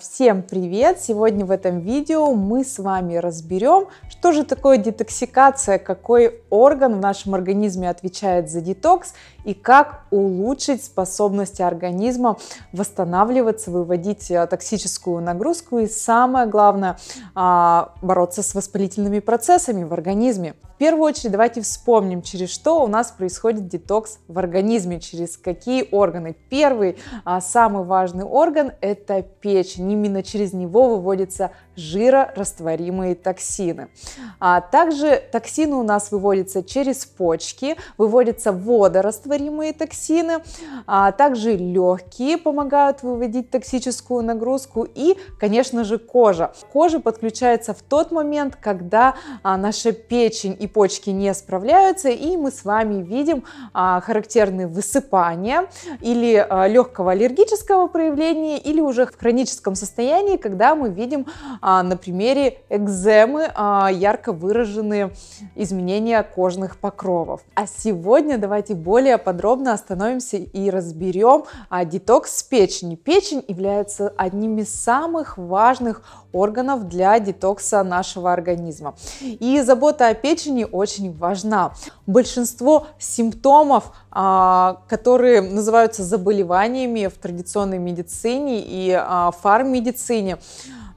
Всем привет! Сегодня в этом видео мы с вами разберем, что же такое детоксикация, какой орган в нашем организме отвечает за детокс и как улучшить способности организма восстанавливаться, выводить э, токсическую нагрузку и самое главное а, бороться с воспалительными процессами в организме. В первую очередь давайте вспомним, через что у нас происходит детокс в организме, через какие органы. Первый, а, самый важный орган – это печень. Именно через него выводятся жирорастворимые токсины. А также токсины у нас выводятся через почки, выводятся водорастворимые растворимые токсины, а также легкие помогают выводить токсическую нагрузку и, конечно же, кожа. Кожа подключается в тот момент, когда а, наша печень и почки не справляются, и мы с вами видим а, характерные высыпания или а, легкого аллергического проявления, или уже в хроническом состоянии, когда мы видим на примере экземы ярко выраженные изменения кожных покровов. А сегодня давайте более подробно остановимся и разберем а, детокс печени. Печень является одним из самых важных органов для детокса нашего организма. И забота о печени очень важна. Большинство симптомов, а, которые называются заболеваниями в традиционной медицине и а, фарм-медицине,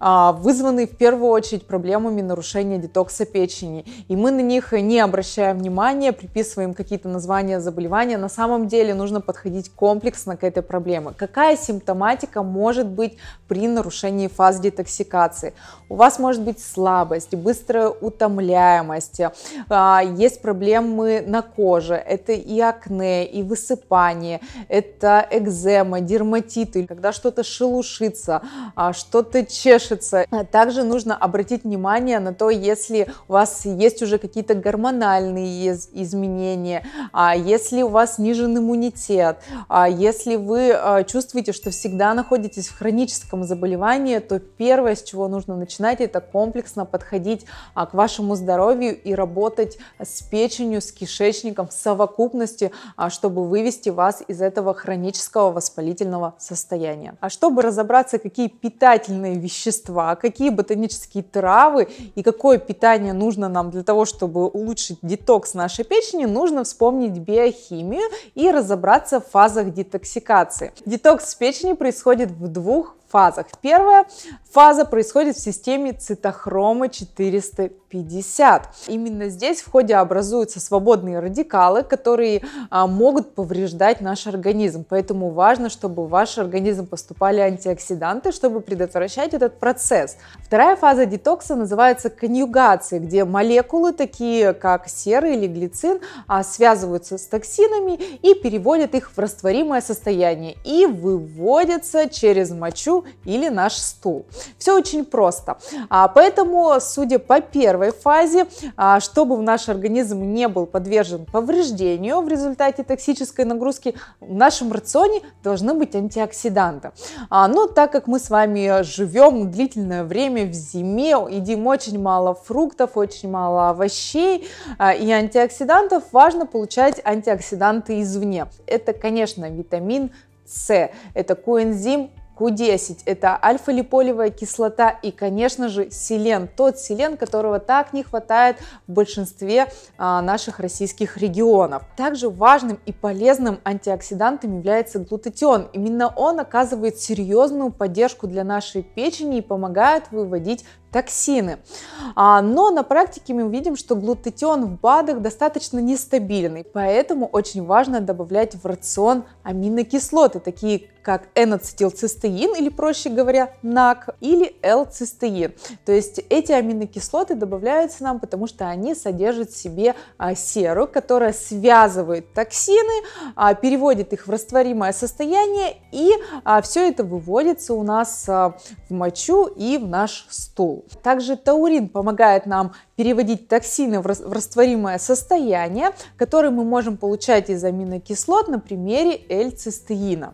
а, вызваны в первую очередь проблемами нарушения детокса печени. И мы на них не обращаем внимания, приписываем какие-то названия заболевания. На самом деле нужно подходить комплексно к этой проблеме. Какая симптоматика может быть при нарушении фаз детоксикации? У вас может быть слабость, быстрая утомляемость, а, есть проблемы на коже, это и акне, и высыпание, это экзема, дерматиты, когда что-то шелушится, а, что-то чешется, улучшится. А также нужно обратить внимание на то, если у вас есть уже какие-то гормональные изменения, а если у вас снижен иммунитет, а если вы а, чувствуете, что всегда находитесь в хроническом заболевании, то первое, с чего нужно начинать, это комплексно подходить а, к вашему здоровью и работать с печенью, с кишечником в совокупности, чтобы вывести вас из этого хронического воспалительного состояния. А чтобы разобраться, какие питательные вещества вещества, какие ботанические травы и какое питание нужно нам для того, чтобы улучшить детокс нашей печени, нужно вспомнить биохимию и разобраться в фазах детоксикации. Детокс печени происходит в двух фазах. Первая фаза происходит в системе цитохрома 450. Именно здесь в ходе образуются свободные радикалы, которые а, могут повреждать наш организм. Поэтому важно, чтобы в ваш организм поступали антиоксиданты, чтобы предотвращать этот процесс. Вторая фаза детокса называется конъюгация, где молекулы, такие как сера или глицин, а, связываются с токсинами и переводят их в растворимое состояние и выводятся через мочу или наш стул. Все очень просто. А, поэтому, судя по первой фазе, а, чтобы наш организм не был подвержен повреждению в результате токсической нагрузки, в нашем рационе должны быть антиоксиданты. А, но так как мы с вами живем длительное время в зиме, едим очень мало фруктов, очень мало овощей а, и антиоксидантов, важно получать антиоксиданты извне. Это, конечно, витамин с. Это коэнзим Q10 – это альфа-липолевая кислота и, конечно же, селен, тот селен, которого так не хватает в большинстве а, наших российских регионов. Также важным и полезным антиоксидантом является глутатион. Именно он оказывает серьезную поддержку для нашей печени и помогает выводить токсины. А, но на практике мы видим, что глутатион в БАДах достаточно нестабильный, поэтому очень важно добавлять в рацион аминокислоты, такие как N-ацетилцистеин, или проще говоря, НАК, или L-цистеин. То есть эти аминокислоты добавляются нам, потому что они содержат в себе а, серу, которая связывает токсины, а, переводит их в растворимое состояние, и все это выводится у нас в мочу и в наш стул. Также таурин помогает нам переводить токсины в растворимое состояние, которое мы можем получать из аминокислот на примере L-цистеина.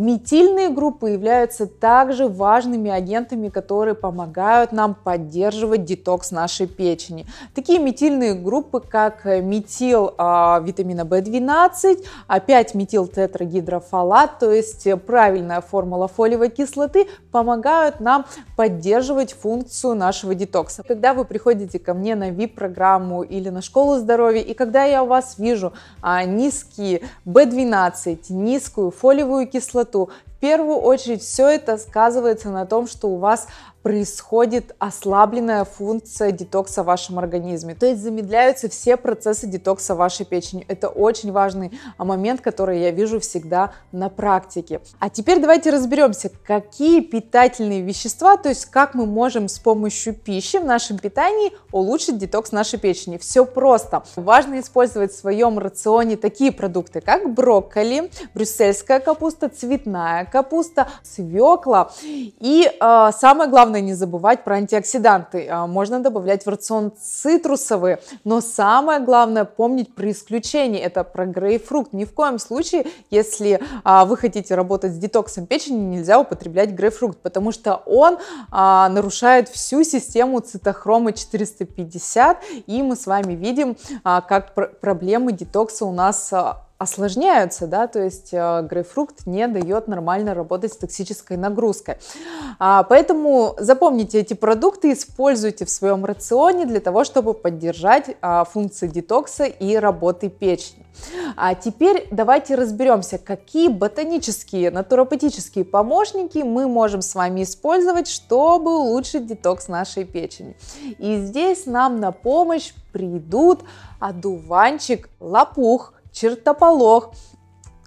Метильные группы являются также важными агентами, которые помогают нам поддерживать детокс нашей печени. Такие метильные группы, как метил э, витамина В12, опять метил тетрагидрофалат, то есть правильная формула фолиевой кислоты, помогают нам поддерживать функцию нашего детокса. Когда вы приходите ко мне на VIP-программу или на школу здоровья, и когда я у вас вижу а, низкие B12, низкую фолиевую кислоту, красоту первую очередь все это сказывается на том, что у вас происходит ослабленная функция детокса в вашем организме. То есть замедляются все процессы детокса вашей печени. Это очень важный а, момент, который я вижу всегда на практике. А теперь давайте разберемся, какие питательные вещества, то есть как мы можем с помощью пищи в нашем питании улучшить детокс нашей печени. Все просто. Важно использовать в своем рационе такие продукты, как брокколи, брюссельская капуста, цветная капуста, свекла. И а, самое главное не забывать про антиоксиданты. А, можно добавлять в рацион цитрусовые, но самое главное помнить про исключение – это про грейпфрукт. Ни в коем случае, если а, вы хотите работать с детоксом печени, нельзя употреблять грейпфрукт, потому что он нарушает всю систему цитохрома 450, и мы с вами видим, как проблемы детокса у нас осложняются, да, то есть э, грейпфрукт не дает нормально работать с токсической нагрузкой. А, поэтому запомните эти продукты, используйте в своем рационе для того, чтобы поддержать а, функции детокса и работы печени. А теперь давайте разберемся, какие ботанические, натуропатические помощники мы можем с вами использовать, чтобы улучшить детокс нашей печени. И здесь нам на помощь придут одуванчик лопух – чертополох,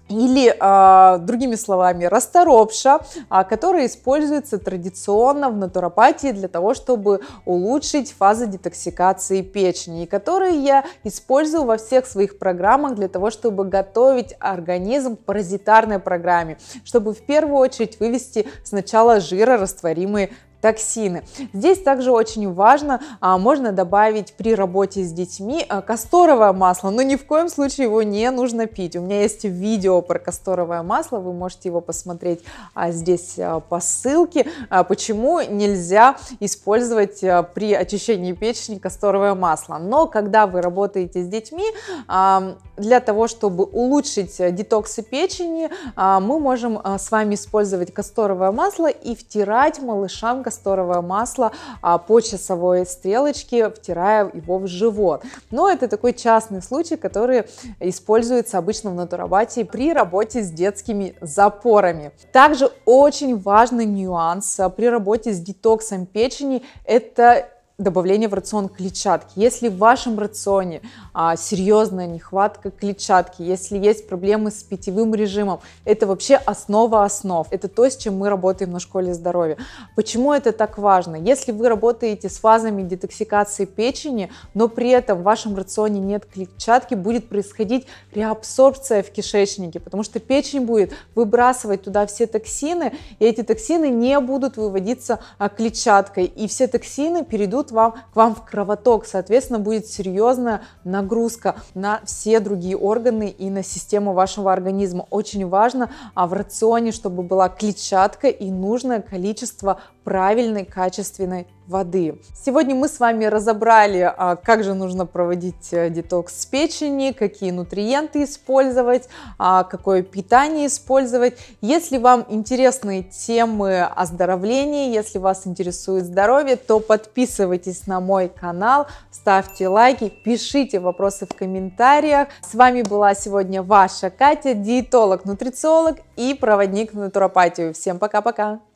или, а, другими словами, расторопша, а, которая используется традиционно в натуропатии для того, чтобы улучшить фазы детоксикации печени, и которые я использую во всех своих программах для того, чтобы готовить организм к паразитарной программе, чтобы в первую очередь вывести сначала жирорастворимые токсины. Здесь также очень важно, а, можно добавить при работе с детьми а, касторовое масло, но ни в коем случае его не нужно пить. У меня есть видео про касторовое масло, вы можете его посмотреть а, здесь а, по ссылке. А, почему нельзя использовать а, при очищении печени касторовое масло? Но когда вы работаете с детьми, а, для того, чтобы улучшить детоксы печени, а, мы можем а, с вами использовать касторовое масло и втирать малышам касторовое масло а, по часовой стрелочке, втирая его в живот. Но это такой частный случай, который используется обычно в натуробате при работе с детскими запорами. Также очень важный нюанс а, при работе с детоксом печени – это добавление в рацион клетчатки. Если в вашем рационе а, серьезная нехватка клетчатки, если есть проблемы с питьевым режимом, это вообще основа основ. Это то, с чем мы работаем на школе здоровья. Почему это так важно? Если вы работаете с фазами детоксикации печени, но при этом в вашем рационе нет клетчатки, будет происходить реабсорбция в кишечнике, потому что печень будет выбрасывать туда все токсины, и эти токсины не будут выводиться а, клетчаткой, и все токсины перейдут вам, к вам в кровоток. Соответственно, будет серьезная нагрузка на все другие органы и на систему вашего организма. Очень важно а в рационе, чтобы была клетчатка и нужное количество правильной, качественной воды. Сегодня мы с вами разобрали, а, как же нужно проводить э, детокс с печени, какие нутриенты использовать, а, какое питание использовать. Если вам интересны темы оздоровления, если вас интересует здоровье, то подписывайтесь на мой канал, ставьте лайки, пишите вопросы в комментариях. С вами была сегодня ваша Катя, диетолог, нутрициолог и проводник в натуропатию. Всем пока-пока!